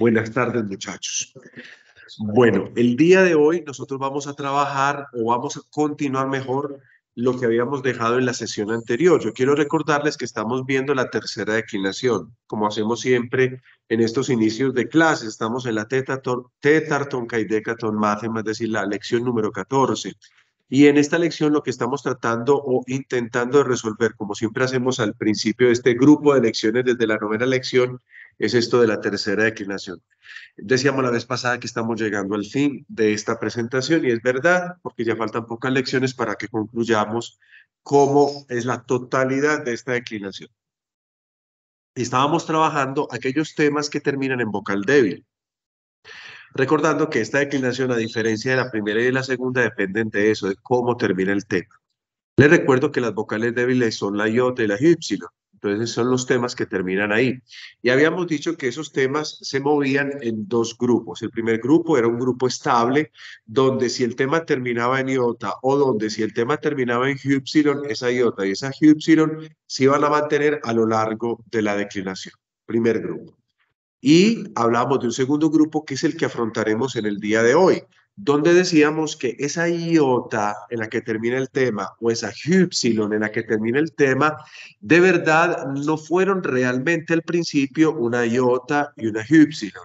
Buenas tardes, muchachos. Bueno, el día de hoy nosotros vamos a trabajar o vamos a continuar mejor lo que habíamos dejado en la sesión anterior. Yo quiero recordarles que estamos viendo la tercera declinación, como hacemos siempre en estos inicios de clase. Estamos en la tetarton, caidecaton, máxima, es decir, la lección número 14. Y en esta lección lo que estamos tratando o intentando resolver, como siempre hacemos al principio de este grupo de lecciones desde la novena lección, es esto de la tercera declinación. Decíamos la vez pasada que estamos llegando al fin de esta presentación y es verdad, porque ya faltan pocas lecciones para que concluyamos cómo es la totalidad de esta declinación. Estábamos trabajando aquellos temas que terminan en vocal débil. Recordando que esta declinación, a diferencia de la primera y la segunda, dependen de eso, de cómo termina el tema. Les recuerdo que las vocales débiles son la iota y la y entonces son los temas que terminan ahí. Y habíamos dicho que esos temas se movían en dos grupos. El primer grupo era un grupo estable, donde si el tema terminaba en iota o donde si el tema terminaba en y esa iota y esa y se iban a mantener a lo largo de la declinación. Primer grupo. Y hablamos de un segundo grupo que es el que afrontaremos en el día de hoy, donde decíamos que esa iota en la que termina el tema o esa ypsilon en la que termina el tema, de verdad no fueron realmente al principio una iota y una ypsilon.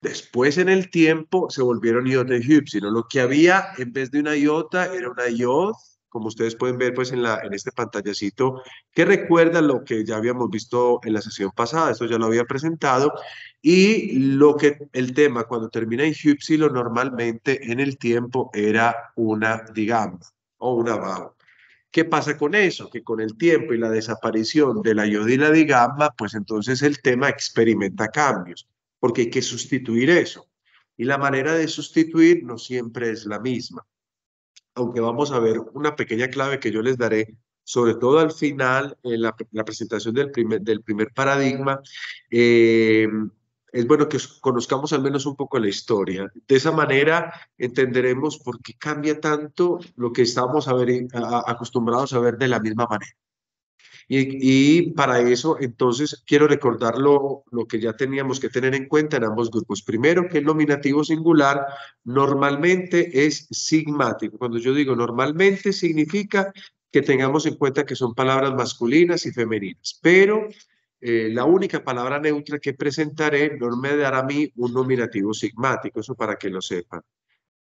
Después en el tiempo se volvieron iota y ypsilon. Lo que había en vez de una iota era una iota como ustedes pueden ver pues en, la, en este pantallacito, que recuerda lo que ya habíamos visto en la sesión pasada, esto ya lo había presentado, y lo que el tema cuando termina en lo normalmente en el tiempo era una digamba o una vau. ¿Qué pasa con eso? Que con el tiempo y la desaparición de la iodina digamba, pues entonces el tema experimenta cambios, porque hay que sustituir eso. Y la manera de sustituir no siempre es la misma aunque vamos a ver una pequeña clave que yo les daré, sobre todo al final, en la, presentación del primer, paradigma, eh, es bueno que conozcamos al menos un poco la historia. De esa manera entenderemos por qué cambia tanto lo que estamos acostumbrados a ver de la misma manera. Y, para eso, entonces, quiero recordar lo, que ya teníamos que tener en cuenta en ambos grupos. Primero, que el nominativo singular normalmente es sigmático. Cuando yo digo normalmente, significa que tengamos en cuenta que son palabras masculinas y femeninas. Pero eh, la única palabra neutra que presentaré no me dará a mí un nominativo sigmático. Eso para que lo sepan.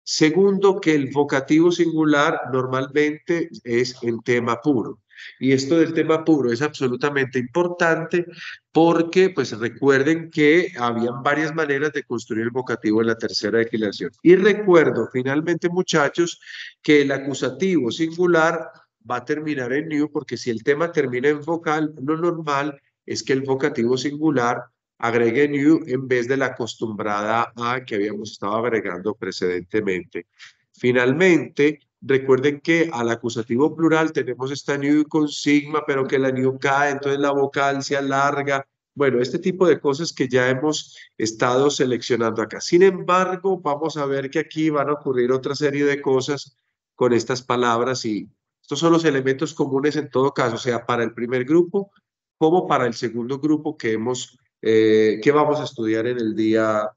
Segundo, que el vocativo singular normalmente es en tema puro. Y esto del tema puro es absolutamente importante porque, pues recuerden que habían varias maneras de construir el vocativo en la tercera declinación. Y recuerdo finalmente, muchachos, que el acusativo singular va a terminar en new porque si el tema termina en vocal, lo normal es que el vocativo singular agregue new en vez de la acostumbrada a que habíamos estado agregando precedentemente. Finalmente, Recuerden que al acusativo plural tenemos esta new con sigma, pero que la new cae, entonces la vocal se alarga. Bueno, este tipo de cosas que ya hemos estado seleccionando acá. Sin embargo, vamos a ver que aquí van a ocurrir otra serie de cosas con estas palabras y estos son los elementos comunes en todo caso, sea, para el primer grupo como para el segundo grupo que hemos eh, que vamos a estudiar en el día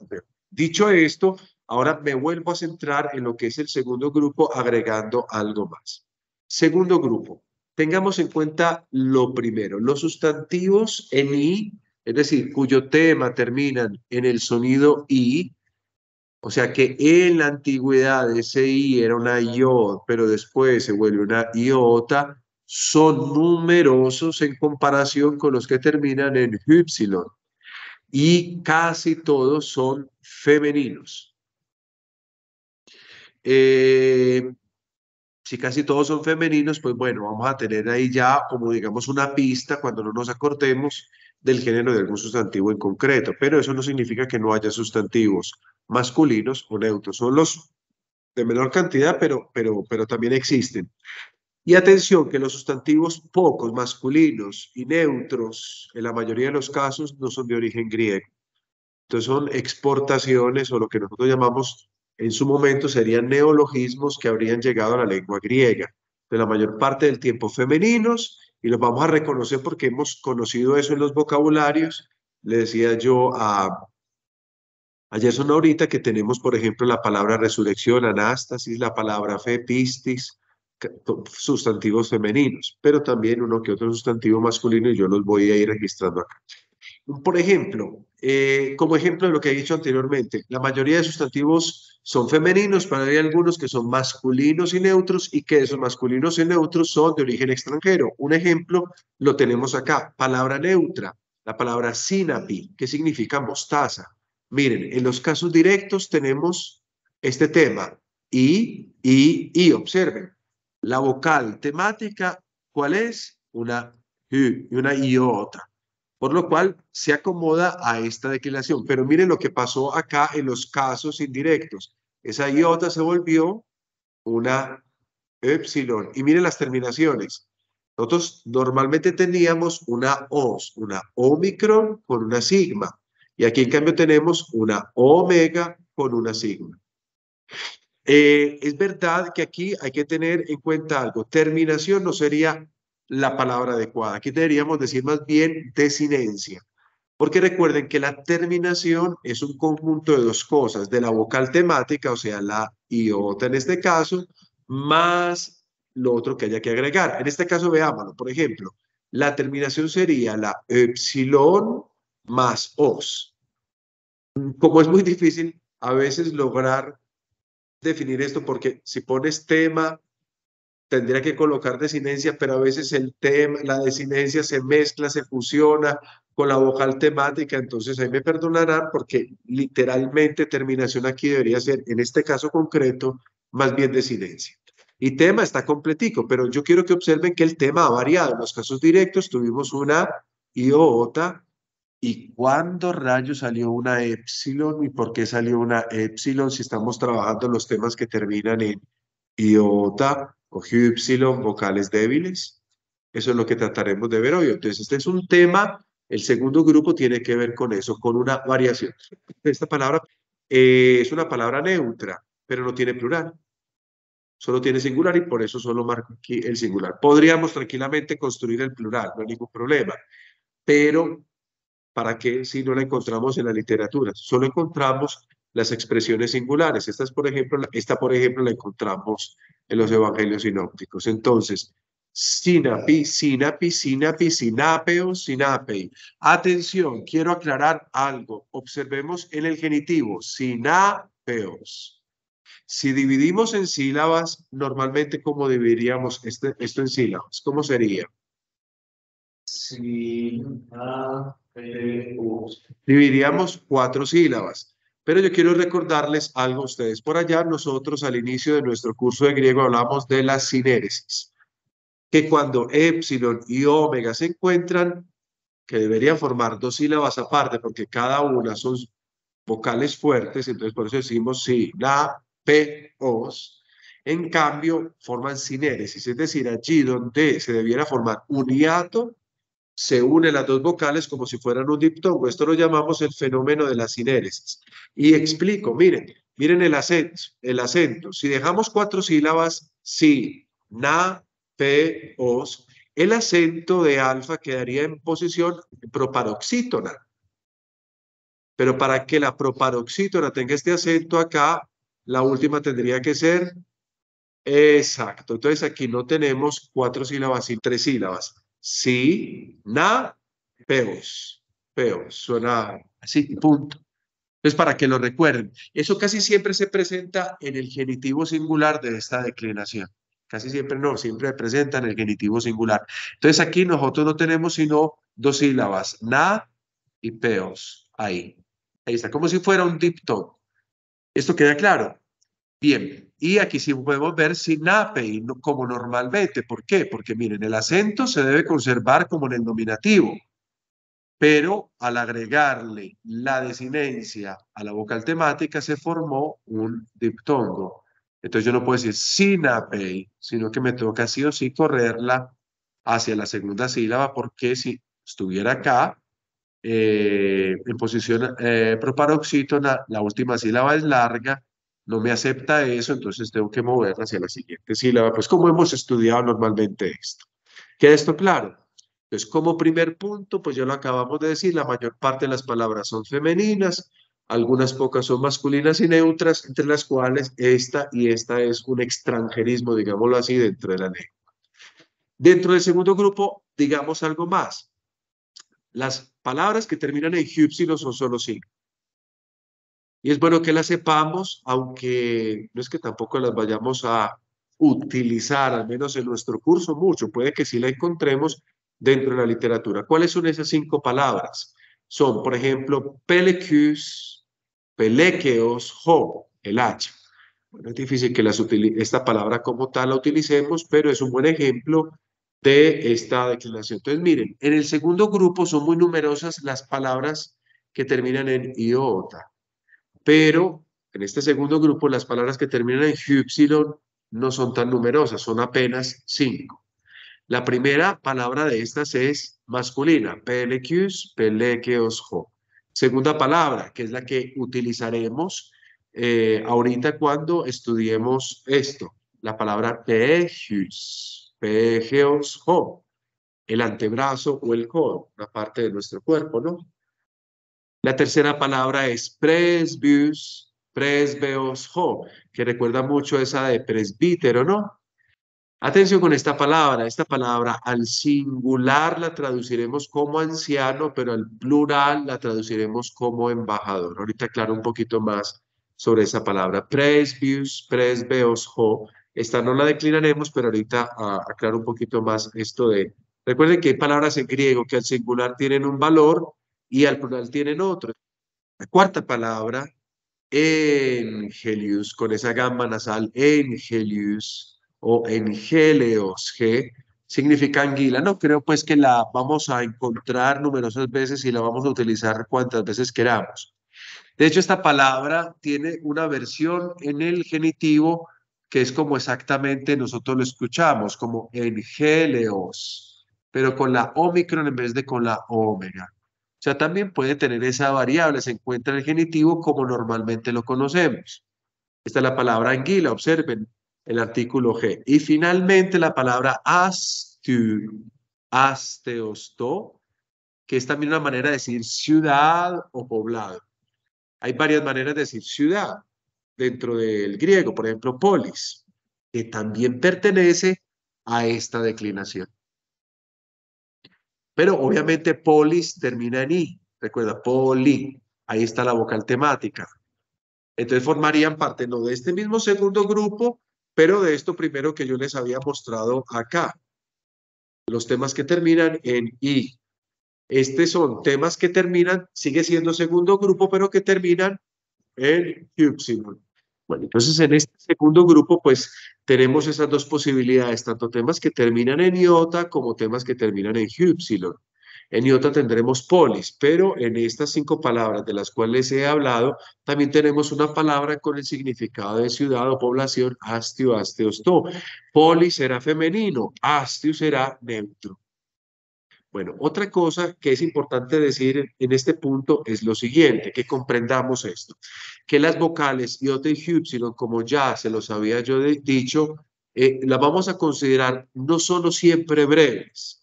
Dicho esto, Ahora me vuelvo a centrar en lo que es el segundo grupo agregando algo más. Segundo grupo, tengamos en cuenta lo primero, los sustantivos en i, es decir, cuyo tema terminan en el sonido i, o sea que en la antigüedad ese i era una IOTA, pero después se vuelve una iota, son numerosos en comparación con los que terminan en y y casi todos son femeninos. Eh, si casi todos son femeninos, pues bueno, vamos a tener ahí ya como digamos una pista cuando no nos acortemos del género de algún sustantivo en concreto, pero eso no significa que no haya sustantivos masculinos o neutros, son los de menor cantidad, pero, pero, pero también existen. Y atención que los sustantivos pocos, masculinos y neutros, en la mayoría de los casos, no son de origen griego. Entonces son exportaciones o lo que nosotros llamamos en su momento serían neologismos que habrían llegado a la lengua griega, de la mayor parte del tiempo femeninos, y los vamos a reconocer porque hemos conocido eso en los vocabularios. Le decía yo a, Jason ahorita que tenemos, por ejemplo, la palabra resurrección, anástasis, la palabra fe, pistis, sustantivos femeninos, pero también uno que otro sustantivo masculino y yo los voy a ir registrando acá. Por ejemplo, eh, como ejemplo de lo que he dicho anteriormente, la mayoría de sustantivos son femeninos, pero hay algunos que son masculinos y neutros y que esos masculinos y neutros son de origen extranjero. Un ejemplo lo tenemos acá, palabra neutra, la palabra sinapi, que significa mostaza. Miren, en los casos directos tenemos este tema y, y, y, observen, la vocal temática, ¿cuál es? Una y una iota por lo cual se acomoda a esta declinación. Pero miren lo que pasó acá en los casos indirectos. Esa iota se volvió una epsilon. Y miren las terminaciones. Nosotros normalmente teníamos una O, una omicron con una sigma. Y aquí en cambio tenemos una omega con una sigma. Eh, es verdad que aquí hay que tener en cuenta algo. Terminación no sería la palabra adecuada. Aquí deberíamos decir más bien desinencia, porque recuerden que la terminación es un conjunto de dos cosas, de la vocal temática, o sea, la iota en este caso, más lo otro que haya que agregar. En este caso, veámoslo, por ejemplo, la terminación sería la epsilon más os. Como es muy difícil a veces lograr definir esto, porque si pones tema, tendría que colocar desinencia, pero a veces el tema, la desinencia se mezcla, se fusiona con la vocal temática, entonces ahí me perdonarán porque literalmente terminación aquí debería ser, en este caso concreto, más bien desinencia. Y tema está completico, pero yo quiero que observen que el tema ha variado. En los casos directos tuvimos una iota, ¿Y cuando rayo salió una epsilon? ¿Y por qué salió una epsilon si estamos trabajando los temas que terminan en iota? o Y, vocales débiles. Eso es lo que trataremos de ver hoy. Entonces, este es un tema. El segundo grupo tiene que ver con eso, con una variación. Esta palabra eh, es una palabra neutra, pero no tiene plural. Solo tiene singular y por eso solo marco aquí el singular. Podríamos tranquilamente construir el plural, no hay ningún problema. Pero, ¿para qué si no la encontramos en la literatura? Solo encontramos las expresiones singulares. Esta, por ejemplo, esta por ejemplo, la encontramos en los evangelios sinópticos. Entonces, sinapi, sinapi, sinapi, sinapeo, sinapei. Atención, quiero aclarar algo. Observemos en el genitivo, sinapeos. Si dividimos en sílabas, normalmente, ¿cómo dividiríamos este, esto en sílabas? ¿Cómo sería? Sinapeos. Dividiríamos cuatro sílabas. Pero yo quiero recordarles algo a ustedes. Por allá nosotros al inicio de nuestro curso de griego hablamos de la sinéresis, que cuando epsilon y omega se encuentran, que deberían formar dos sílabas aparte, porque cada una son vocales fuertes, entonces por eso decimos sí, la, p, os. En cambio, forman sinéresis, es decir, allí donde se debiera formar un hiato, se unen las dos vocales como si fueran un diptongo. Pues esto lo llamamos el fenómeno de la sinéresis. Y explico, miren, miren el acento, el acento. Si dejamos cuatro sílabas, si, na, pe, os, el acento de alfa quedaría en posición proparoxítona. Pero para que la proparoxítona tenga este acento acá, la última tendría que ser exacto. Entonces aquí no tenemos cuatro sílabas y tres sílabas. Sí, na, peos. Peos, suena así, punto. Es para que lo recuerden, eso casi siempre se presenta en el genitivo singular de esta declinación. Casi siempre no, siempre presenta en el genitivo singular. Entonces, aquí nosotros no tenemos sino dos sílabas, na y peos, ahí. Ahí está, como si fuera un tip-top. ¿Esto queda claro? Bien, y aquí sí podemos ver SINAPEI como normalmente. ¿Por qué? Porque miren, el acento se debe conservar como en el nominativo, pero al agregarle la desinencia a la vocal temática se formó un diptongo. Entonces yo no puedo decir SINAPEI, sino que me toca sí o sí correrla hacia la segunda sílaba porque si estuviera acá, eh, en posición eh, proparoxítona, la última sílaba es larga no me acepta eso, entonces tengo que mover hacia la siguiente sílaba, pues como hemos estudiado normalmente esto. ¿Queda esto claro? Entonces, pues, como primer punto, pues ya lo acabamos de decir, la mayor parte de las palabras son femeninas, algunas pocas son masculinas y neutras, entre las cuales esta y esta es un extranjerismo, digámoslo así, dentro de la lengua. Dentro del segundo grupo, digamos algo más. Las palabras que terminan en no son solo cinco. Y es bueno que las sepamos, aunque no es que tampoco las vayamos a utilizar, al menos en nuestro curso, mucho. Puede que sí la encontremos dentro de la literatura. ¿Cuáles son esas cinco palabras? Son, por ejemplo, pelequeus, pelequeos, ho, el H Bueno, es difícil que las esta palabra como tal la utilicemos, pero es un buen ejemplo de esta declinación. Entonces, miren, en el segundo grupo son muy numerosas las palabras que terminan en iota pero en este segundo grupo las palabras que terminan en hypsilon no son tan numerosas, son apenas cinco. La primera palabra de estas es masculina, pelequius, jo. Segunda palabra, que es la que utilizaremos eh, ahorita cuando estudiemos esto, la palabra pejus, pejeosjo. el antebrazo o el codo, una parte de nuestro cuerpo, ¿no? La tercera palabra es presbius, presbeos ho, que recuerda mucho esa de presbítero, ¿no? Atención con esta palabra. Esta palabra al singular la traduciremos como anciano, pero al plural la traduciremos como embajador. Ahorita aclaro un poquito más sobre esa palabra. Presbius, presbeos, ho. Esta no la declinaremos, pero ahorita ah, aclaro un poquito más esto de... Recuerden que hay palabras en griego que al singular tienen un valor y al plural tienen otro. La cuarta palabra, Engelius, con esa gama nasal, Engelius o Engeleos, G, significa anguila. No creo pues que la vamos a encontrar numerosas veces y la vamos a utilizar cuantas veces queramos. De hecho, esta palabra tiene una versión en el genitivo que es como exactamente nosotros lo escuchamos, como engeleos, pero con la omicron en vez de con la omega. O sea, también puede tener esa variable, se encuentra en el genitivo como normalmente lo conocemos. Esta es la palabra anguila, observen el artículo G. Y finalmente la palabra astu, que es también una manera de decir ciudad o poblado. Hay varias maneras de decir ciudad dentro del griego, por ejemplo, polis, que también pertenece a esta declinación. Pero obviamente polis termina en i. Recuerda, poli. Ahí está la vocal temática. Entonces formarían parte no de este mismo segundo grupo, pero de esto primero que yo les había mostrado acá. Los temas que terminan en i. Estos son temas que terminan, sigue siendo segundo grupo, pero que terminan en y. Bueno, entonces en este segundo grupo, pues tenemos esas dos posibilidades, tanto temas que terminan en iota como temas que terminan en Ypsilon. En iota tendremos polis, pero en estas cinco palabras de las cuales he hablado, también tenemos una palabra con el significado de ciudad o población, astio, astio, to. Polis será femenino, astio será neutro. Bueno, otra cosa que es importante decir en este punto es lo siguiente, que comprendamos esto, que las vocales iota y y como ya se los había yo dicho, eh, las vamos a considerar no solo siempre breves,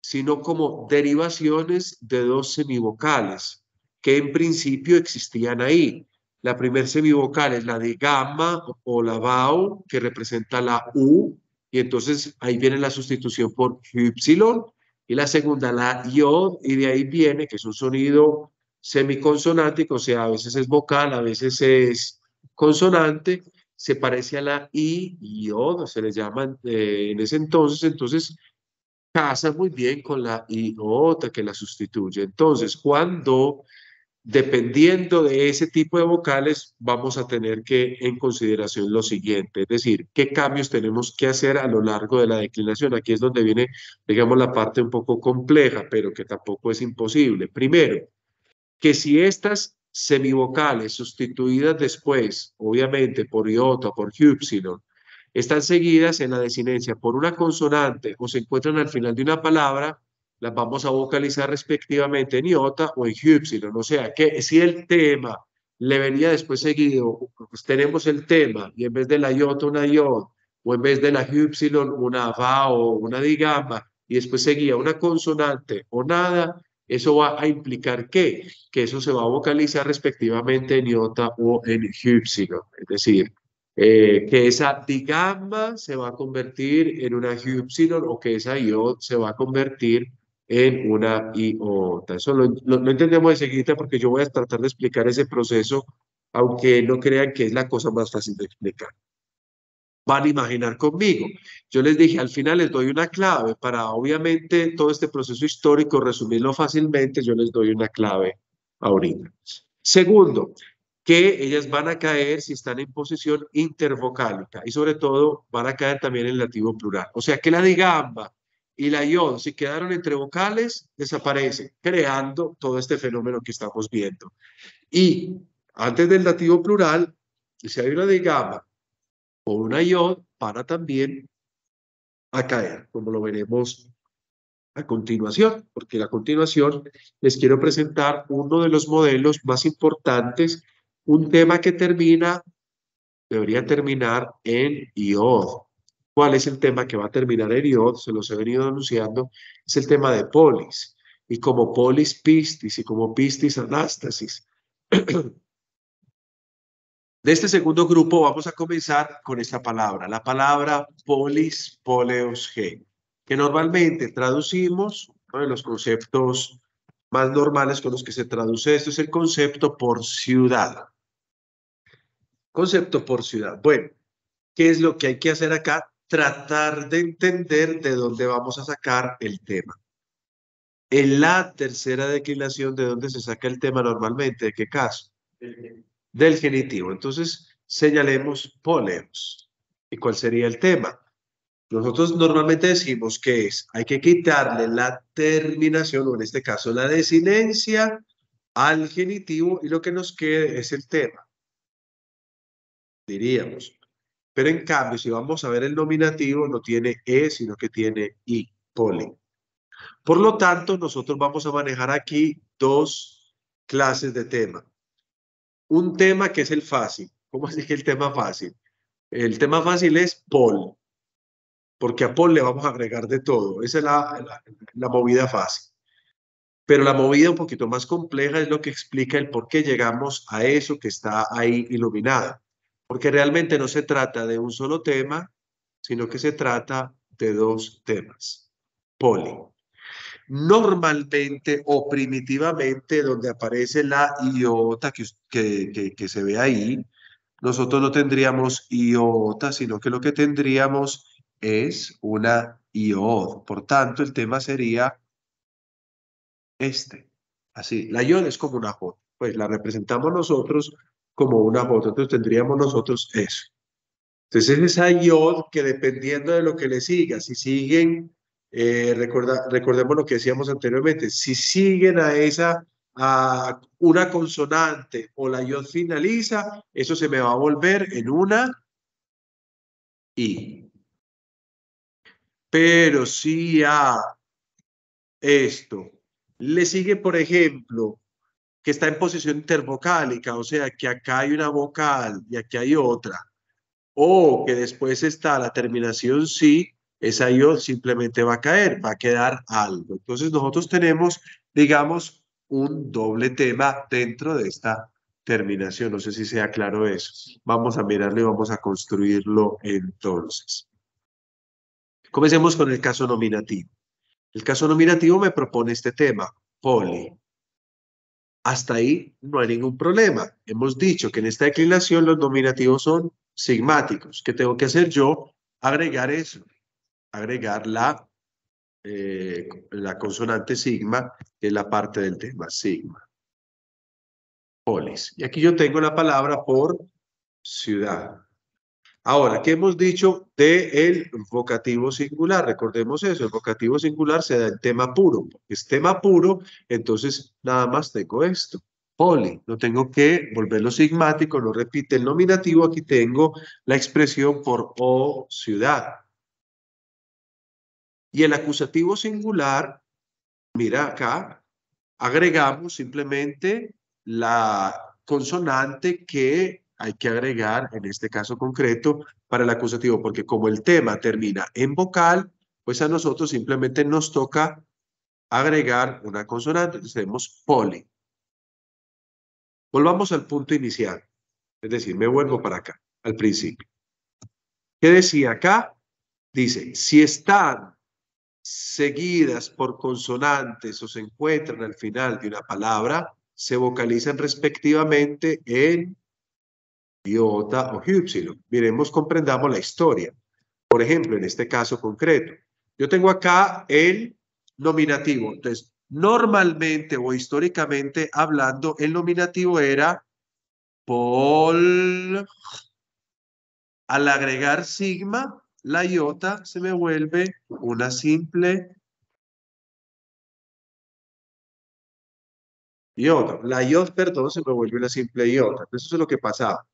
sino como derivaciones de dos semivocales que en principio existían ahí. La primer semivocal es la de gamma o la vau, que representa la U, y entonces ahí viene la sustitución por y y la segunda la iod, y de ahí viene, que es un sonido semiconsonántico, o sea, a veces es vocal, a veces es consonante, se parece a la i, iod, se le llama eh, en ese entonces, entonces casa muy bien con la iota que la sustituye. Entonces, cuando Dependiendo de ese tipo de vocales, vamos a tener que en consideración lo siguiente, es decir, qué cambios tenemos que hacer a lo largo de la declinación. Aquí es donde viene, digamos, la parte un poco compleja, pero que tampoco es imposible. Primero, que si estas semivocales sustituidas después, obviamente, por iota, por y, están seguidas en la desinencia por una consonante o se encuentran al final de una palabra, las vamos a vocalizar respectivamente en iota o en hypsilon. O sea que si el tema le venía después seguido, pues tenemos el tema y en vez de la iota una iota, o en vez de la hypsilon una va o una digama, y después seguía una consonante o nada, eso va a implicar que, que eso se va a vocalizar respectivamente en iota o en hypsilon. Es decir, eh, que esa digama se va a convertir en una hypsilon o que esa iota se va a convertir en una y otra. Eso lo, entendemos de seguida porque yo voy a tratar de explicar ese proceso, aunque no crean que es la cosa más fácil de explicar. Van a imaginar conmigo. Yo les dije, al final les doy una clave para, obviamente, todo este proceso histórico, resumirlo fácilmente, yo les doy una clave ahorita. Segundo, que ellas van a caer si están en posición intervocálica y sobre todo van a caer también en lativo plural. O sea que la digamba y la iod si quedaron entre vocales, desaparece, creando todo este fenómeno que estamos viendo. Y antes del dativo plural, si hay una de gamma o una iod, para también a caer, como lo veremos a continuación, porque a continuación les quiero presentar uno de los modelos más importantes, un tema que termina, debería terminar en iod, cuál es el tema que va a terminar Eriod, se los he venido anunciando, es el tema de polis, y como polis pistis, y como pistis anástasis. De este segundo grupo vamos a comenzar con esta palabra, la palabra polis poleos gen, que normalmente traducimos, uno de los conceptos más normales con los que se traduce esto es el concepto por ciudad. Concepto por ciudad. Bueno, ¿qué es lo que hay que hacer acá? tratar de entender de dónde vamos a sacar el tema. En la tercera declinación, ¿de dónde se saca el tema normalmente? ¿De qué caso? Del genitivo. Entonces, señalemos ponemos. ¿Y cuál sería el tema? Nosotros normalmente decimos que es, hay que quitarle la terminación, o en este caso la desinencia, al genitivo y lo que nos quede es el tema. Diríamos, en cambio, si vamos a ver el nominativo, no tiene E, sino que tiene I, poli. Por lo tanto, nosotros vamos a manejar aquí dos clases de tema. Un tema que es el fácil. ¿Cómo así que el tema fácil? El tema fácil es pol, porque a pol le vamos a agregar de todo. Esa es la, la, movida fácil. Pero la movida un poquito más compleja es lo que explica el por qué llegamos a eso que está ahí iluminada porque realmente no se trata de un solo tema, sino que se trata de dos temas. Poli. Normalmente o primitivamente, donde aparece la iota que, que, se ve ahí, nosotros no tendríamos iota, sino que lo que tendríamos es una iod. Por tanto, el tema sería este. Así, la iod es como una J, pues la representamos nosotros como una voz, Entonces tendríamos nosotros eso. Entonces es esa IOD que dependiendo de lo que le siga, si siguen, eh, recordemos lo que decíamos anteriormente, si siguen a esa, a una consonante o la IOD finaliza, eso se me va a volver en una I. Pero si a esto le sigue, por ejemplo, que está en posición intervocálica, o sea, que acá hay una vocal y aquí hay otra, o que después está la terminación sí, esa yo simplemente va a caer, va a quedar algo. Entonces nosotros tenemos, digamos, un doble tema dentro de esta terminación. No sé si sea claro eso. Vamos a mirarlo y vamos a construirlo entonces. Comencemos con el caso nominativo. El caso nominativo me propone este tema, poli. Hasta ahí no hay ningún problema. Hemos dicho que en esta declinación los nominativos son sigmáticos. ¿Qué tengo que hacer yo? Agregar eso, agregar la, eh, la consonante sigma, en es la parte del tema sigma. Polis. Y aquí yo tengo la palabra por ciudad. Ahora, ¿qué hemos dicho de el vocativo singular? Recordemos eso, el vocativo singular se da en tema puro. Es tema puro, entonces nada más tengo esto, poli. No tengo que volverlo sigmático, no repite el nominativo, aquí tengo la expresión por o ciudad. Y el acusativo singular, mira acá, agregamos simplemente la consonante que hay que agregar en este caso concreto para el acusativo, porque como el tema termina en vocal, pues a nosotros simplemente nos toca agregar una consonante, entonces tenemos poli. Volvamos al punto inicial, es decir, me vuelvo para acá, al principio. ¿Qué decía acá? Dice, si están seguidas por consonantes o se encuentran al final de una palabra, se vocalizan respectivamente en iota o y. Miremos, comprendamos la historia. Por ejemplo, en este caso concreto, yo tengo acá el nominativo. Entonces, normalmente o históricamente hablando, el nominativo era Paul. Al agregar sigma, la iota se me vuelve una simple iota. La iota, perdón, se me vuelve una simple iota. Entonces, eso es lo que pasaba.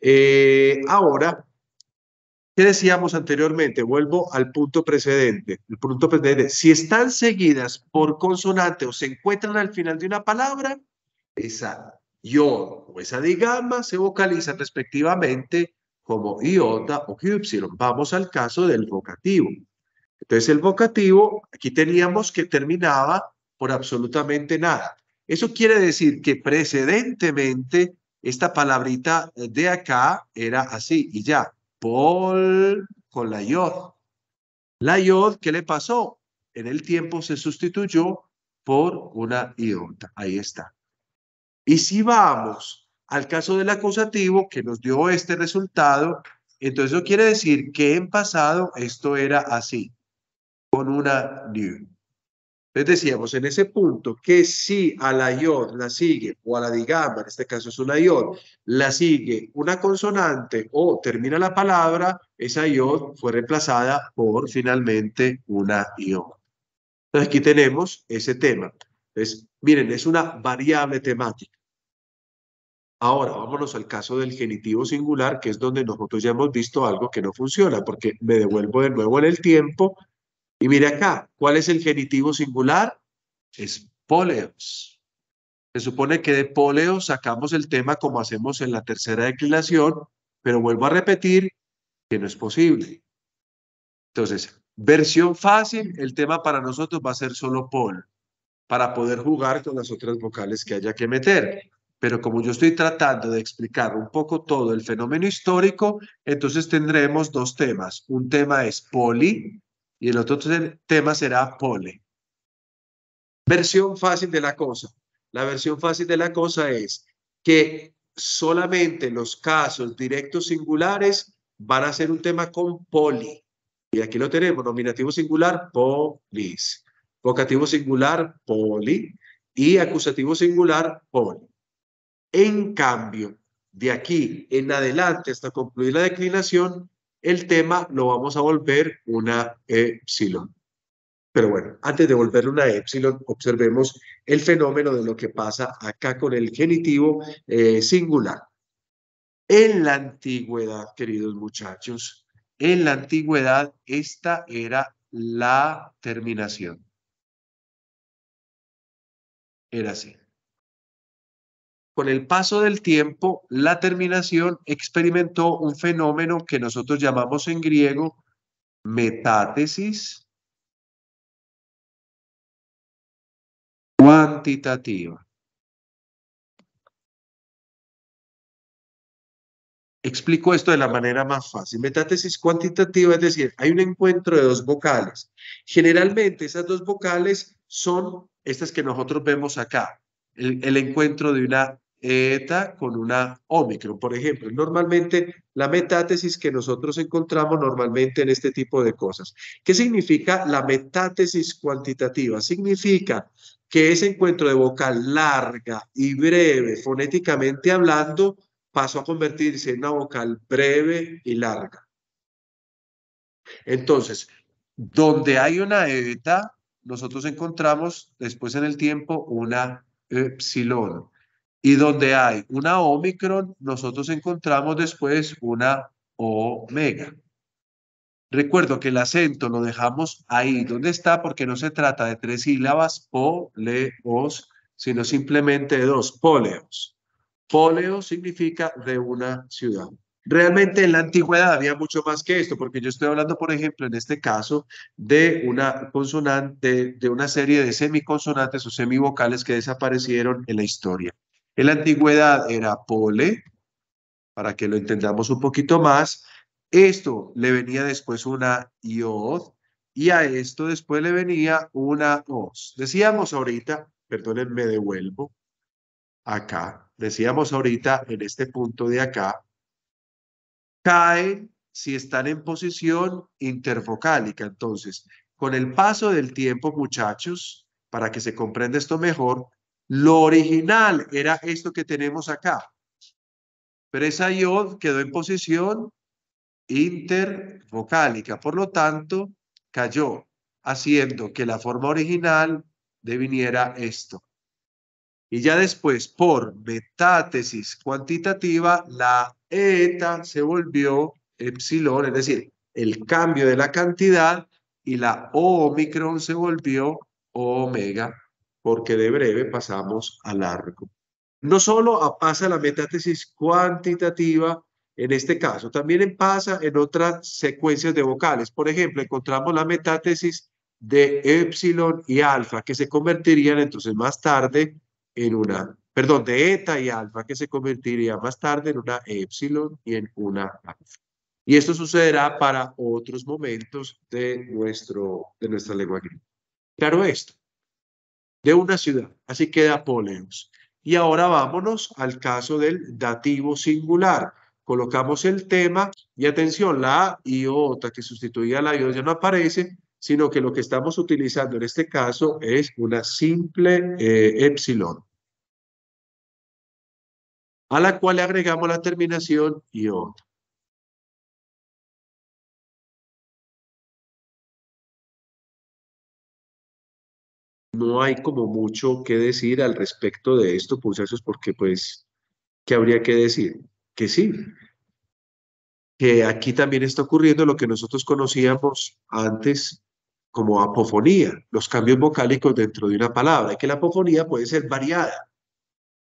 Eh, ahora, ¿qué decíamos anteriormente? Vuelvo al punto precedente. El punto si están seguidas por consonante o se encuentran al final de una palabra, esa yo o esa digama se vocaliza respectivamente como iota o ypsilon. Vamos al caso del vocativo. Entonces el vocativo, aquí teníamos que terminaba por absolutamente nada. Eso quiere decir que precedentemente esta palabrita de acá era así y ya. Paul con la yod. La yod, ¿qué le pasó? En el tiempo se sustituyó por una iota. Ahí está. Y si vamos al caso del acusativo que nos dio este resultado, entonces eso quiere decir que en pasado esto era así, con una new. Les decíamos en ese punto que si a la iod la sigue, o a la digama, en este caso es una iod, la sigue una consonante o termina la palabra, esa iod fue reemplazada por finalmente una iod. Entonces aquí tenemos ese tema. Entonces, miren, es una variable temática. Ahora, vámonos al caso del genitivo singular, que es donde nosotros ya hemos visto algo que no funciona, porque me devuelvo de nuevo en el tiempo y mire acá, ¿cuál es el genitivo singular? Es poleos. Se supone que de poleos sacamos el tema como hacemos en la tercera declinación, pero vuelvo a repetir que no es posible. Entonces, versión fácil, el tema para nosotros va a ser solo pol, para poder jugar con las otras vocales que haya que meter. Pero como yo estoy tratando de explicar un poco todo el fenómeno histórico, entonces tendremos dos temas. Un tema es poli, y el otro tema será poli. Versión fácil de la cosa. La versión fácil de la cosa es que solamente los casos directos singulares van a ser un tema con poli. Y aquí lo tenemos, nominativo singular, polis. Vocativo singular, poli. Y acusativo singular, poli. En cambio, de aquí en adelante hasta concluir la declinación, el tema lo vamos a volver una epsilon. Pero bueno, antes de volver una epsilon, observemos el fenómeno de lo que pasa acá con el genitivo eh, singular. En la antigüedad, queridos muchachos, en la antigüedad esta era la terminación. Era así con el paso del tiempo, la terminación experimentó un fenómeno que nosotros llamamos en griego metátesis cuantitativa. Explico esto de la manera más fácil. Metátesis cuantitativa, es decir, hay un encuentro de dos vocales. Generalmente esas dos vocales son estas que nosotros vemos acá, el, el encuentro de una ETA con una Omicron, por ejemplo. Normalmente la metátesis que nosotros encontramos normalmente en este tipo de cosas. ¿Qué significa la metátesis cuantitativa? Significa que ese encuentro de vocal larga y breve, fonéticamente hablando, pasó a convertirse en una vocal breve y larga. Entonces, donde hay una ETA, nosotros encontramos después en el tiempo una epsilon. Y donde hay una Omicron, nosotros encontramos después una Omega. Recuerdo que el acento lo dejamos ahí donde está porque no se trata de tres sílabas, poleos, sino simplemente de dos, poleos. Poleo significa de una ciudad. Realmente en la antigüedad había mucho más que esto, porque yo estoy hablando, por ejemplo, en este caso, de una consonante, de una serie de semiconsonantes o semivocales que desaparecieron en la historia. En la antigüedad era pole, para que lo entendamos un poquito más. Esto le venía después una iod y a esto después le venía una os. Decíamos ahorita, perdónenme, me devuelvo acá. Decíamos ahorita en este punto de acá, cae si están en posición interfocálica. Entonces, con el paso del tiempo, muchachos, para que se comprenda esto mejor, lo original era esto que tenemos acá. Pero esa iod quedó en posición intervocálica, por lo tanto, cayó, haciendo que la forma original deviniera esto. Y ya después, por metátesis cuantitativa, la eta se volvió epsilon, es decir, el cambio de la cantidad, y la omicron se volvió omega porque de breve pasamos a largo. No solo pasa la metátesis cuantitativa, en este caso, también pasa en otras secuencias de vocales. Por ejemplo, encontramos la metátesis de epsilon y alfa, que se convertirían entonces más tarde en una, perdón, de eta y alfa, que se convertiría más tarde en una epsilon y en una alfa. Y esto sucederá para otros momentos de, nuestro, de nuestra lengua griega. Claro esto de una ciudad. Así queda poleos. Y ahora vámonos al caso del dativo singular. Colocamos el tema y atención, la iota que sustituía la iota ya no aparece, sino que lo que estamos utilizando en este caso es una simple eh, epsilon, a la cual le agregamos la terminación iota. no hay como mucho que decir al respecto de estos procesos porque pues, ¿qué habría que decir? Que sí, que aquí también está ocurriendo lo que nosotros conocíamos antes como apofonía, los cambios vocálicos dentro de una palabra, y que la apofonía puede ser variada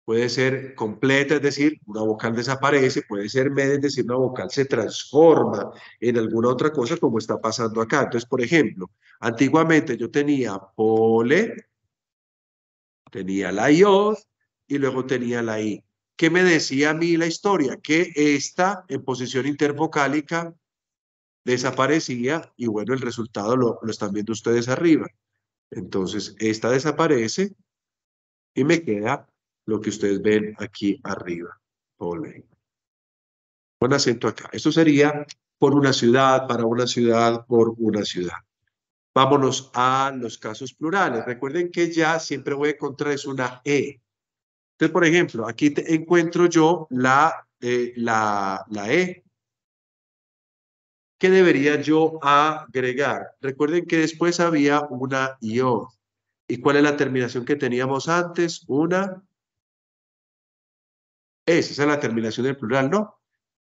puede ser completa, es decir, una vocal desaparece, puede ser media, es decir, una vocal se transforma en alguna otra cosa como está pasando acá. Entonces, por ejemplo, antiguamente yo tenía pole, tenía la iod y luego tenía la i. ¿Qué me decía a mí la historia? Que esta en posición intervocálica desaparecía y bueno, el resultado lo, están viendo ustedes arriba. Entonces, esta desaparece y me queda lo que ustedes ven aquí arriba. Ole. acento acá. Esto sería por una ciudad, para una ciudad, por una ciudad. Vámonos a los casos plurales. Recuerden que ya siempre voy a encontrar es una E. Entonces, por ejemplo, aquí encuentro yo la, eh, la, la E. ¿Qué debería yo agregar? Recuerden que después había una IO. ¿Y cuál es la terminación que teníamos antes? Una esa es la terminación del plural, ¿no?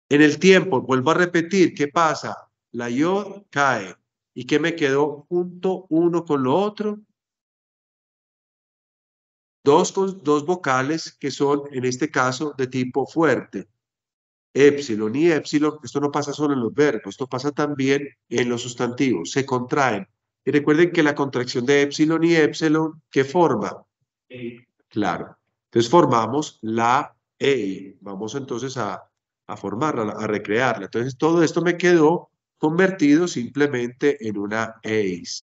En el tiempo, vuelvo a repetir, ¿qué pasa? La yo cae. ¿Y qué me quedó junto uno con lo otro? Dos, dos vocales que son, en este caso, de tipo fuerte. Epsilon y epsilon, esto no pasa solo en los verbos, esto pasa también en los sustantivos, se contraen. Y recuerden que la contracción de epsilon y epsilon, ¿qué forma? Claro. Entonces formamos la vamos entonces a, formarla, a recrearla. Entonces todo esto me quedó convertido simplemente en una eis.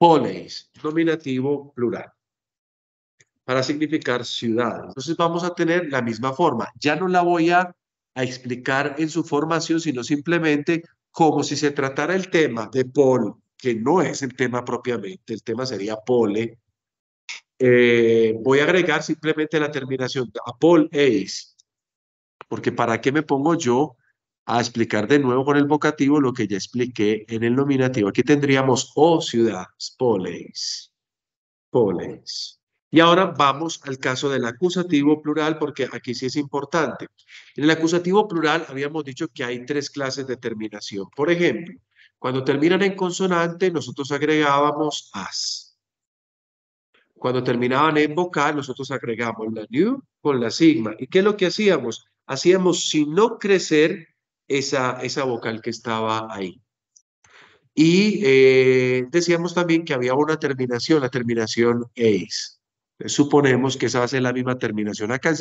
Poleis, nominativo plural, para significar ciudad. Entonces vamos a tener la misma forma. Ya no la voy a, explicar en su formación, sino simplemente como si se tratara el tema de pol, que no es el tema propiamente, el tema sería pole, eh, voy a agregar simplemente la terminación a pol porque para qué me pongo yo a explicar de nuevo con el vocativo lo que ya expliqué en el nominativo. Aquí tendríamos o oh, ciudad, poles, poles. Y ahora vamos al caso del acusativo plural, porque aquí sí es importante. En el acusativo plural habíamos dicho que hay tres clases de terminación. Por ejemplo, cuando terminan en consonante, nosotros agregábamos as. Cuando terminaban en vocal, nosotros agregamos la new con la sigma. ¿Y qué es lo que hacíamos? Hacíamos sin no crecer esa, esa vocal que estaba ahí. Y eh, decíamos también que había una terminación, la terminación ACE. Suponemos que esa va a ser la misma terminación acá.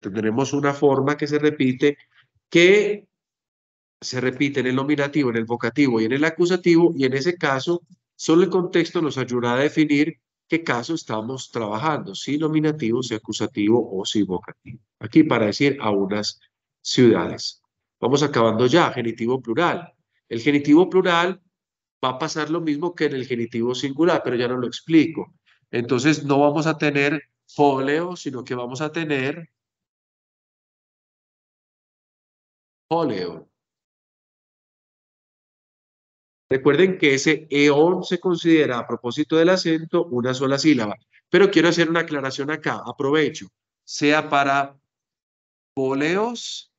Tendremos una forma que se repite, que se repite en el nominativo, en el vocativo y en el acusativo, y en ese caso Solo el contexto nos ayuda a definir qué caso estamos trabajando, si nominativo, si acusativo o si vocativo. Aquí para decir a unas ciudades. Vamos acabando ya, genitivo plural. El genitivo plural va a pasar lo mismo que en el genitivo singular, pero ya no lo explico. Entonces no vamos a tener poleo, sino que vamos a tener poleo. Recuerden que ese eón se considera a propósito del acento una sola sílaba. Pero quiero hacer una aclaración acá, aprovecho, sea para poleos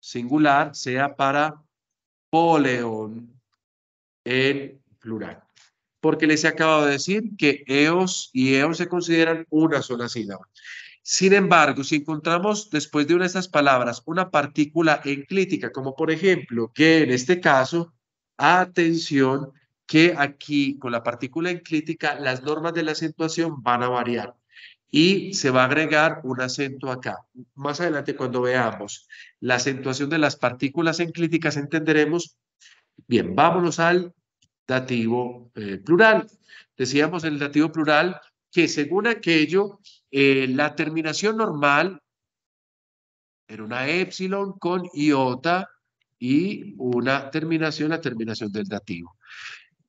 singular, sea para poleón en plural. Porque les he acabado de decir que eos y eón se consideran una sola sílaba. Sin embargo, si encontramos después de una de estas palabras una partícula enclítica, como por ejemplo que en este caso Atención que aquí con la partícula enclítica las normas de la acentuación van a variar y se va a agregar un acento acá. Más adelante cuando veamos la acentuación de las partículas enclíticas entenderemos. Bien, vámonos al dativo eh, plural. Decíamos en el dativo plural que según aquello, eh, la terminación normal era una epsilon con iota y una terminación, la terminación del dativo.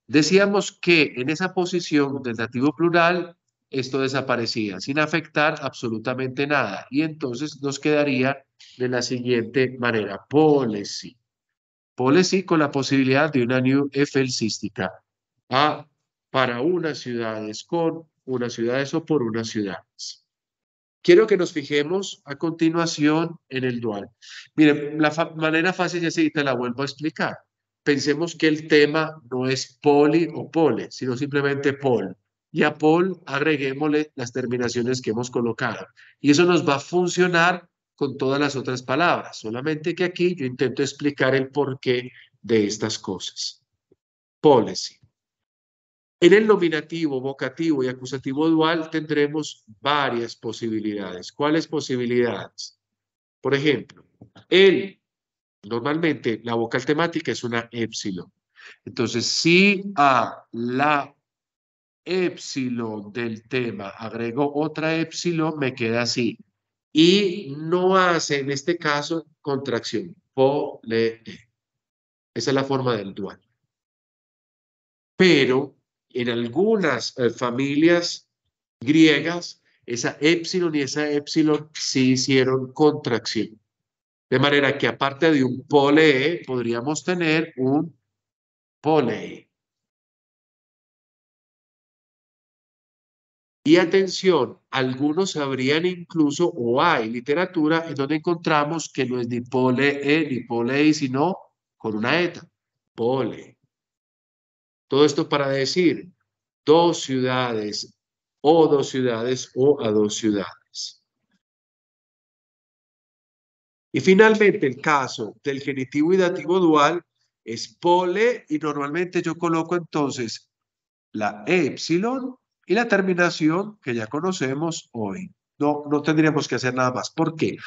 Decíamos que en esa posición del dativo plural, esto desaparecía sin afectar absolutamente nada. Y entonces nos quedaría de la siguiente manera, policy. Policy con la posibilidad de una new felcística A para unas ciudades, con unas ciudades o por unas ciudades. Quiero que nos fijemos a continuación en el dual. Miren, la manera fácil ya se te la vuelvo a explicar. Pensemos que el tema no es poli o pole, sino simplemente pol. Y a pol agreguémosle las terminaciones que hemos colocado. Y eso nos va a funcionar con todas las otras palabras, solamente que aquí yo intento explicar el porqué de estas cosas. Policy. En el nominativo, vocativo y acusativo dual tendremos varias posibilidades. ¿Cuáles posibilidades? Por ejemplo, el, normalmente la vocal temática es una épsilon. Entonces, si a la épsilon del tema agrego otra épsilon, me queda así. Y no hace, en este caso, contracción. Pole. E. Esa es la forma del dual. Pero en algunas eh, familias griegas, esa epsilon y esa epsilon sí hicieron contracción. De manera que aparte de un pole, e, podríamos tener un pole. E. Y atención, algunos habrían incluso, o hay literatura en donde encontramos que no es ni pole, e ni pole, sino con una eta, pole. Todo esto para decir dos ciudades, o dos ciudades, o a dos ciudades. Y finalmente el caso del genitivo y dativo dual es pole y normalmente yo coloco entonces la epsilon y la terminación que ya conocemos hoy. No, no tendríamos que hacer nada más. ¿Por qué?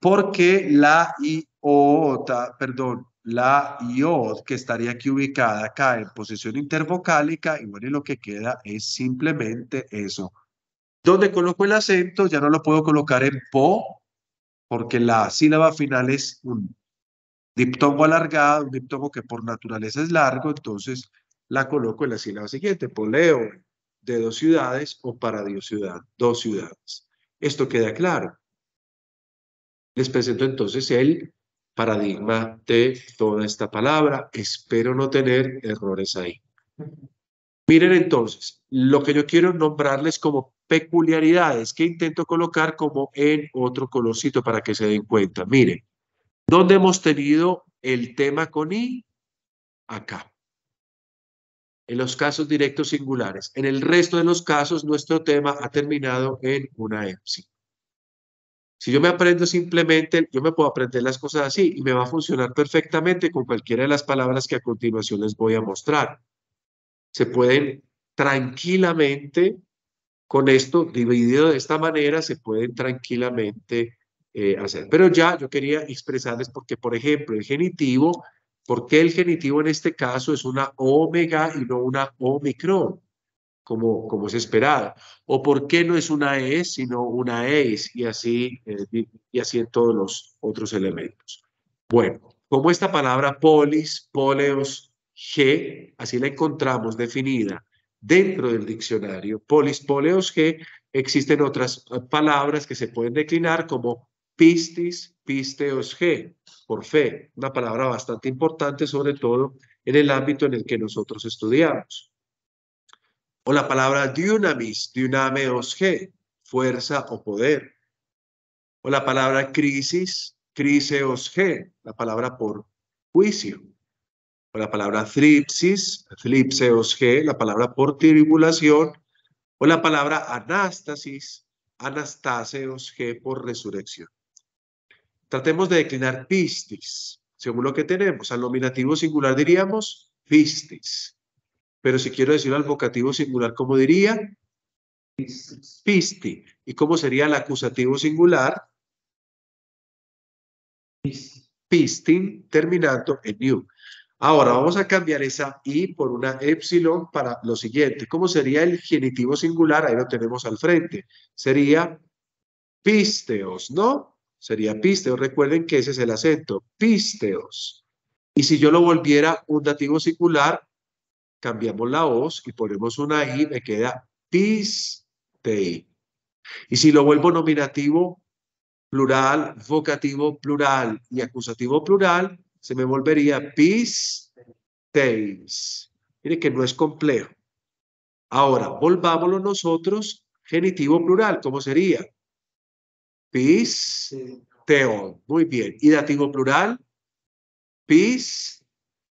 Porque la iota, perdón, la iod que estaría aquí ubicada acá en posición intervocálica y bueno, lo que queda es simplemente eso. Donde coloco el acento ya no lo puedo colocar en po porque la sílaba final es un diptongo alargado, un diptongo que por naturaleza es largo, entonces la coloco en la sílaba siguiente, poleo de dos ciudades o para Dios ciudad, dos ciudades. Esto queda claro. Les presento entonces el paradigma de toda esta palabra. Espero no tener errores ahí. Miren entonces, lo que yo quiero nombrarles como peculiaridades que intento colocar como en otro colorcito para que se den cuenta. Miren, ¿dónde hemos tenido el tema con I? Acá. En los casos directos singulares. En el resto de los casos, nuestro tema ha terminado en una EPSI. Si yo me aprendo simplemente, yo me puedo aprender las cosas así y me va a funcionar perfectamente con cualquiera de las palabras que a continuación les voy a mostrar. Se pueden tranquilamente, con esto dividido de esta manera, se pueden tranquilamente eh, hacer. Pero ya yo quería expresarles porque, por ejemplo, el genitivo, ¿por qué el genitivo en este caso es una omega y no una omicron? como, como es esperada. ¿O por qué no es una es, sino una EIS? Y así, eh, y así en todos los otros elementos. Bueno, como esta palabra polis, poleos, G, así la encontramos definida dentro del diccionario. Polis, poleos, G, existen otras eh, palabras que se pueden declinar como pistis, pisteos, G, por fe, una palabra bastante importante, sobre todo en el ámbito en el que nosotros estudiamos. O la palabra dynamis, dynameos G, fuerza o poder. O la palabra crisis, criseos G, la palabra por juicio. O la palabra thripsis, tripseos G, la palabra por tribulación. O la palabra anástasis, anastaseos G, por resurrección. Tratemos de declinar pistis, según lo que tenemos. Al nominativo singular diríamos pistis. Pero si quiero decir al vocativo singular, ¿cómo diría? Pisti. ¿Y cómo sería el acusativo singular? Pistin, terminando en new. Ahora vamos a cambiar esa i por una epsilon para lo siguiente. ¿Cómo sería el genitivo singular? Ahí lo tenemos al frente. Sería pisteos, ¿no? Sería pisteos. Recuerden que ese es el acento. Pisteos. Y si yo lo volviera un dativo singular, cambiamos la voz y ponemos una I, me queda pistei. Y si lo vuelvo nominativo plural, vocativo plural y acusativo plural, se me volvería pisteis. Mire que no es complejo. Ahora, volvámoslo nosotros, genitivo plural, ¿cómo sería? Pisteon. Muy bien. Y dativo plural, pis,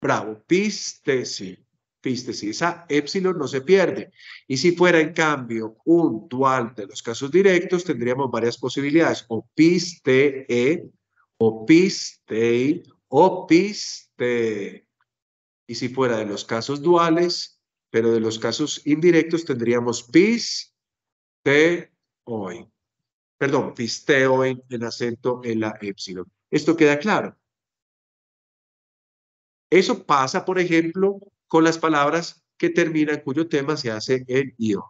bravo, pistesi. Si esa epsilon no se pierde. Y si fuera en cambio un dual de los casos directos, tendríamos varias posibilidades, o piste e, o piste o piste. E. Y si fuera de los casos duales, pero de los casos indirectos, tendríamos pis hoy, Perdón, pis hoy en acento en la epsilon. ¿Esto queda claro? Eso pasa, por ejemplo, con las palabras que terminan cuyo tema se hace en io.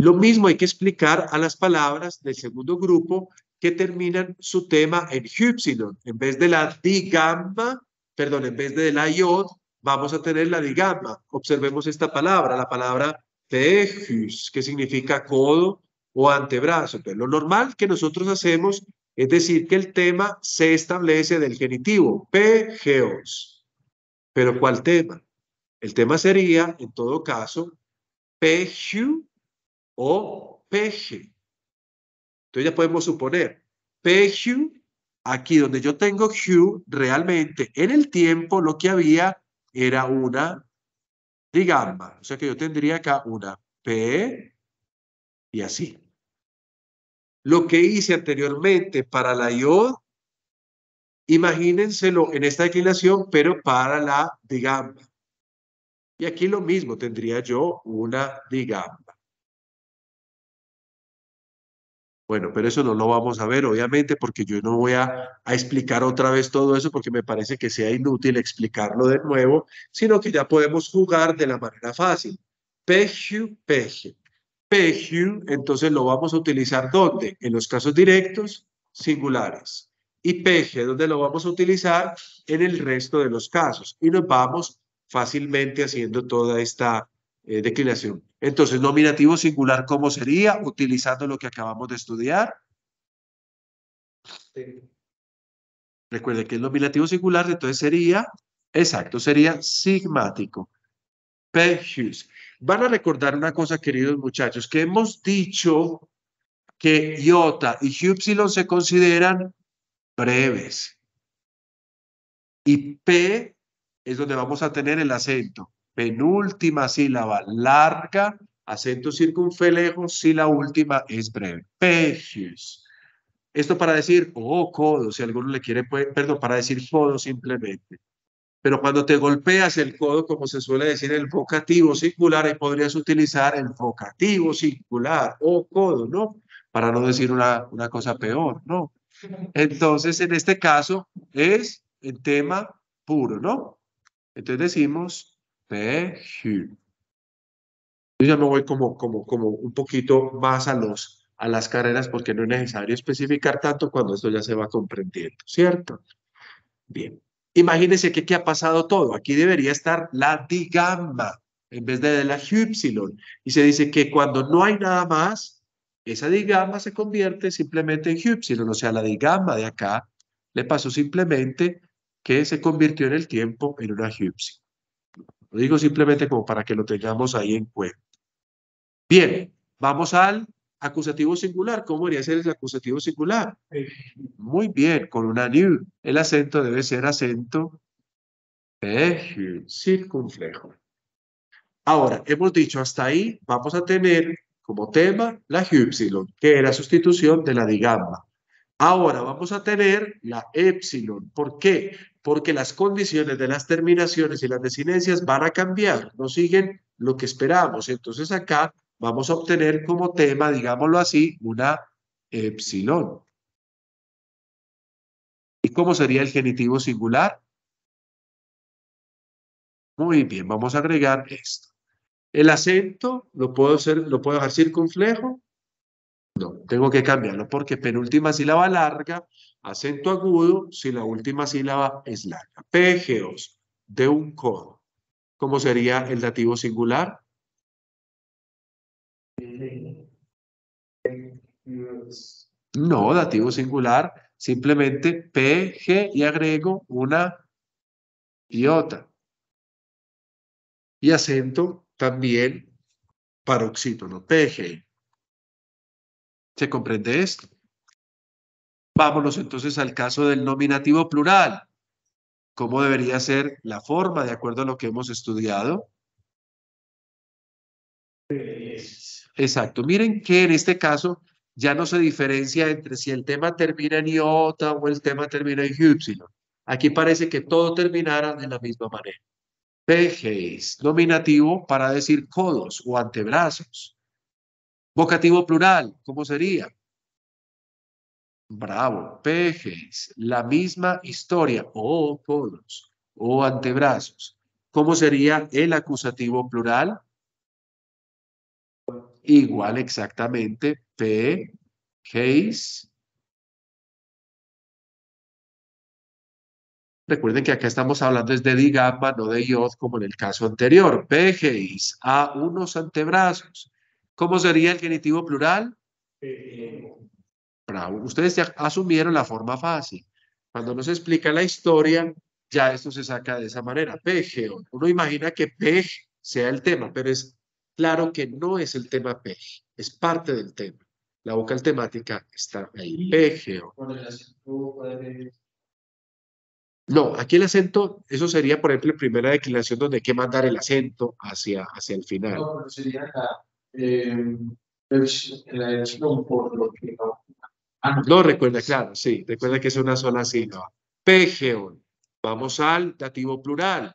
Lo mismo hay que explicar a las palabras del segundo grupo que terminan su tema en ypsilon. En vez de la digamma, perdón, en vez de la iod, vamos a tener la digamma. Observemos esta palabra, la palabra tejus, que significa codo o antebrazo. Pero lo normal que nosotros hacemos es decir que el tema se establece del genitivo, pegeos. Pero ¿cuál tema? El tema sería, en todo caso, peju o peje. Entonces ya podemos suponer peju, aquí donde yo tengo Q, realmente en el tiempo lo que había era una digamos O sea que yo tendría acá una P y así. Lo que hice anteriormente para la iod, imagínenselo en esta declinación, pero para la de y aquí lo mismo, tendría yo una digamba. Bueno, pero eso no lo vamos a ver, obviamente, porque yo no voy a, explicar otra vez todo eso, porque me parece que sea inútil explicarlo de nuevo, sino que ya podemos jugar de la manera fácil. Peju, peje. Peju, entonces lo vamos a utilizar ¿dónde? En los casos directos, singulares. Y peje, ¿dónde lo vamos a utilizar? En el resto de los casos. Y nos vamos fácilmente haciendo toda esta eh, declinación. Entonces, nominativo singular, ¿cómo sería? Utilizando lo que acabamos de estudiar. Recuerden Recuerde que el nominativo singular entonces sería, exacto, sería sigmático. P. Van a recordar una cosa, queridos muchachos, que hemos dicho que iota y ypsilon se consideran breves. Y P es donde vamos a tener el acento. Penúltima sílaba larga, acento circunfelejo, si la última es breve. Pejes. Esto para decir, oh, codo, si alguno le quiere, perdón, para decir codo simplemente. Pero cuando te golpeas el codo, como se suele decir, el vocativo singular, ahí podrías utilizar el vocativo singular o oh, codo, ¿no? Para no decir una, una cosa peor, ¿no? Entonces, en este caso, es el tema puro, ¿no? Entonces decimos y Yo ya me voy como, como, como un poquito más a, los, a las carreras porque no es necesario especificar tanto cuando esto ya se va comprendiendo, ¿cierto? Bien. Imagínense que aquí ha pasado todo. Aquí debería estar la D-gamma en vez de la y Y se dice que cuando no hay nada más, esa D-gamma se convierte simplemente en hypsilon. O sea, la D-gamma de acá le pasó simplemente que se convirtió en el tiempo en una gypsy. Lo digo simplemente como para que lo tengamos ahí en cuenta. Bien, vamos al acusativo singular. ¿Cómo debería ser el acusativo singular? Muy bien, con una new. El acento debe ser acento circunflejo. Ahora, hemos dicho hasta ahí, vamos a tener como tema la hypsilon, que era sustitución de la digamba. Ahora vamos a tener la epsilon. ¿Por qué? porque las condiciones de las terminaciones y las desinencias van a cambiar, no siguen lo que esperamos. Entonces acá vamos a obtener como tema, digámoslo así, una epsilon. ¿Y cómo sería el genitivo singular? Muy bien, vamos a agregar esto. ¿El acento lo puedo, hacer, lo puedo dejar circunflejo? No, tengo que cambiarlo porque penúltima sílaba larga acento agudo si la última sílaba es larga. Pejeos, de un codo. ¿Cómo sería el dativo singular? No, dativo singular, simplemente PG y agrego una iota. Y acento también paroxítono, PG. ¿Se comprende esto? Vámonos entonces al caso del nominativo plural. ¿Cómo debería ser la forma de acuerdo a lo que hemos estudiado? Exacto. Miren que en este caso ya no se diferencia entre si el tema termina en iota o el tema termina en y. Aquí parece que todo terminara de la misma manera. Pejes, nominativo para decir codos o antebrazos. Vocativo plural, ¿cómo sería? Bravo. Pejes, la misma historia. O oh, podos o oh, antebrazos. ¿Cómo sería el acusativo plural? Igual exactamente. P, Recuerden que acá estamos hablando es de digamma, no de yod, como en el caso anterior. Pejes a unos antebrazos. ¿Cómo sería el genitivo plural? Bravo. Ustedes asumieron la forma fácil. Cuando nos explica la historia, ya esto se saca de esa manera. Pegeo. Uno imagina que PEG sea el tema, pero es claro que no es el tema PEG, es parte del tema. La vocal temática está ahí. Pegeo. No, aquí el acento, eso sería, por ejemplo, la primera declinación donde hay que mandar el acento hacia, hacia el final. No, sería la, eh, por lo que no no recuerda, claro, sí, recuerda que es una zona sílaba. PGEON. Vamos al dativo plural.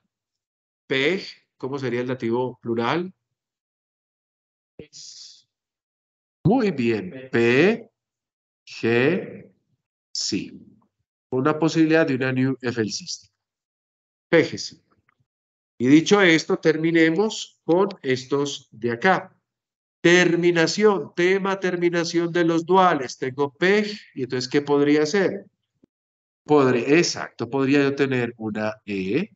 PEG, ¿cómo sería el dativo plural? Muy bien, P, G, sí. Una posibilidad de una new system. sí. Y dicho esto, terminemos con estos de acá. Terminación, tema terminación de los duales. Tengo PEG, y entonces, ¿qué podría ser? Podré, exacto, podría yo tener una E,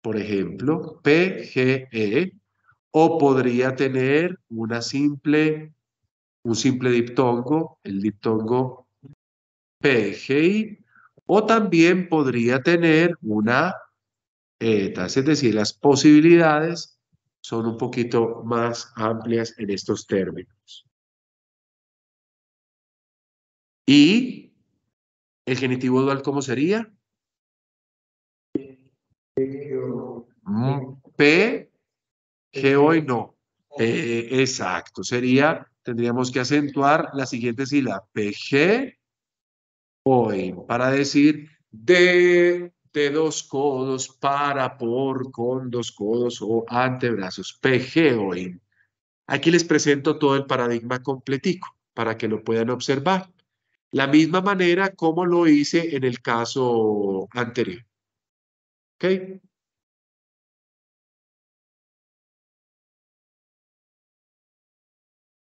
por ejemplo, PGE, o podría tener una simple, un simple diptongo, el diptongo PGI, o también podría tener una ETA, es decir, las posibilidades son un poquito más amplias en estos términos. ¿Y el genitivo dual cómo sería? Mm, P, G hoy no. Eh, exacto, sería, tendríamos que acentuar la siguiente sílaba, PG hoy, e, para decir de de dos codos para por con dos codos o antebrazos, IN. Aquí les presento todo el paradigma completico para que lo puedan observar. La misma manera como lo hice en el caso anterior. ¿Ok?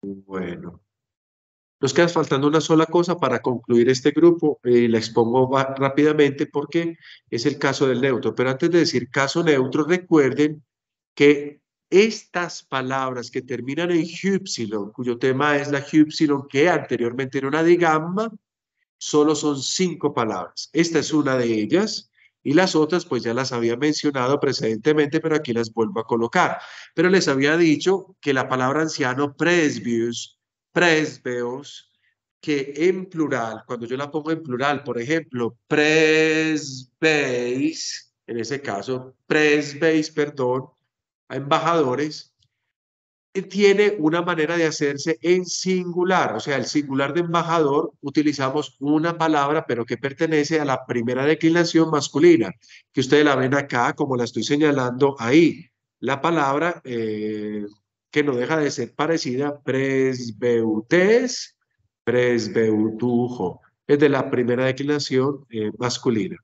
Bueno. Nos queda faltando una sola cosa para concluir este grupo eh, y la expongo rápidamente porque es el caso del neutro. Pero antes de decir caso neutro, recuerden que estas palabras que terminan en hypsilon, cuyo tema es la hypsilon que anteriormente era una de gamma, solo son cinco palabras. Esta es una de ellas y las otras pues ya las había mencionado precedentemente, pero aquí las vuelvo a colocar. Pero les había dicho que la palabra anciano presbius presbeos, que en plural, cuando yo la pongo en plural, por ejemplo, presbeis, en ese caso, presbeis, perdón, a embajadores, eh, tiene una manera de hacerse en singular, o sea, el singular de embajador utilizamos una palabra, pero que pertenece a la primera declinación masculina, que ustedes la ven acá, como la estoy señalando ahí. La palabra, eh, que no deja de ser parecida a presbeutés, presbeutujo. Es de la primera declinación eh, masculina.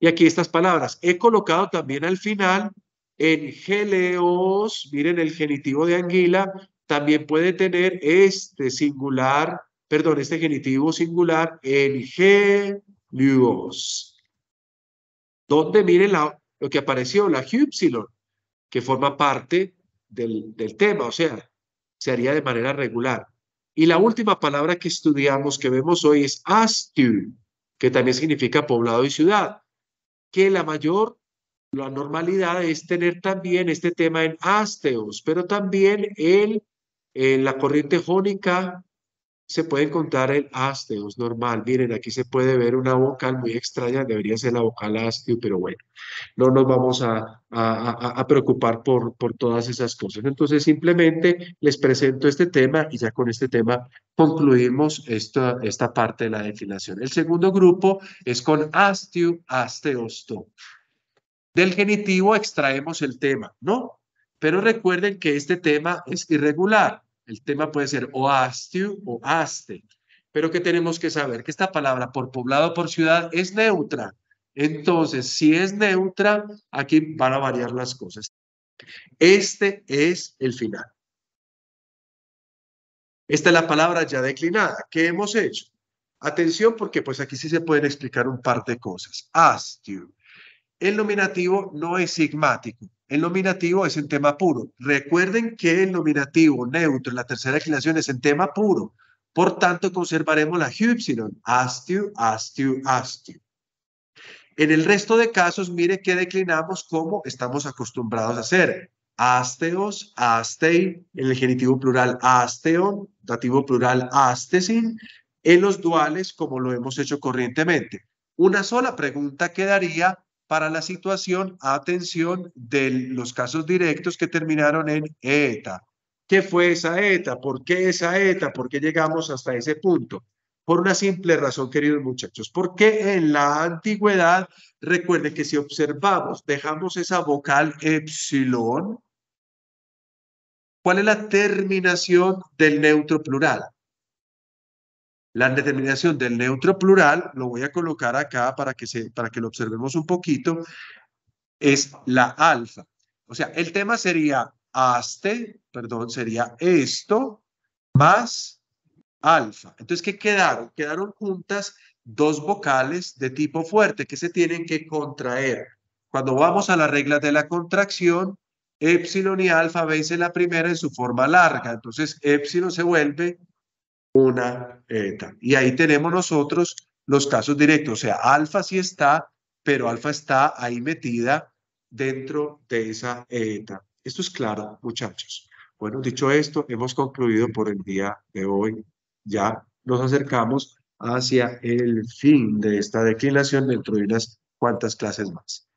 Y aquí estas palabras. He colocado también al final en geleos, miren el genitivo de anguila, también puede tener este singular, perdón, este genitivo singular en geleos. Donde miren la, lo que apareció, la hypsilon, que forma parte del, tema, o sea, se haría de manera regular. Y la última palabra que estudiamos, que vemos hoy, es astu, que también significa poblado y ciudad, que la mayor la normalidad es tener también este tema en asteos, pero también el, en la corriente jónica se puede encontrar el asteos normal. Miren, aquí se puede ver una vocal muy extraña, debería ser la vocal asteo, pero bueno, no nos vamos a, a, preocupar por, por todas esas cosas. Entonces, simplemente les presento este tema y ya con este tema concluimos esta, esta parte de la definición. El segundo grupo es con astio, Del genitivo extraemos el tema, ¿no? Pero recuerden que este tema es irregular. El tema puede ser o astiu o aste, pero que tenemos que saber que esta palabra por poblado o por ciudad es neutra. Entonces, si es neutra, aquí van a variar las cosas. Este es el final. Esta es la palabra ya declinada. ¿Qué hemos hecho? Atención porque pues aquí sí se pueden explicar un par de cosas. Astiu. El nominativo no es sigmático. El nominativo es en tema puro. Recuerden que el nominativo neutro en la tercera declinación es en tema puro. Por tanto, conservaremos la ypsilon, astu astu En el resto de casos, mire que declinamos como estamos acostumbrados a hacer. Asteos, astei, en el genitivo plural asteon, dativo plural astesin, en los duales como lo hemos hecho corrientemente. Una sola pregunta quedaría para la situación, atención, de los casos directos que terminaron en ETA. ¿Qué fue esa ETA? ¿Por qué esa ETA? ¿Por qué llegamos hasta ese punto? Por una simple razón, queridos muchachos, porque en la antigüedad, recuerden que si observamos, dejamos esa vocal epsilon, ¿cuál es la terminación del neutro plural? La determinación del neutro plural, lo voy a colocar acá para que, se, para que lo observemos un poquito, es la alfa. O sea, el tema sería aste, perdón, sería esto más alfa. Entonces, ¿qué quedaron? Quedaron juntas dos vocales de tipo fuerte que se tienen que contraer. Cuando vamos a la regla de la contracción, epsilon y alfa veis la primera en su forma larga. Entonces, epsilon se vuelve una... eta. Eh, y ahí tenemos nosotros los casos directos, o sea, alfa sí está, pero alfa está ahí metida dentro de esa ETA. Eh, esto es claro, muchachos. Bueno, dicho esto, hemos concluido por el día de hoy. Ya nos acercamos hacia el fin de esta declinación dentro de unas cuantas clases más.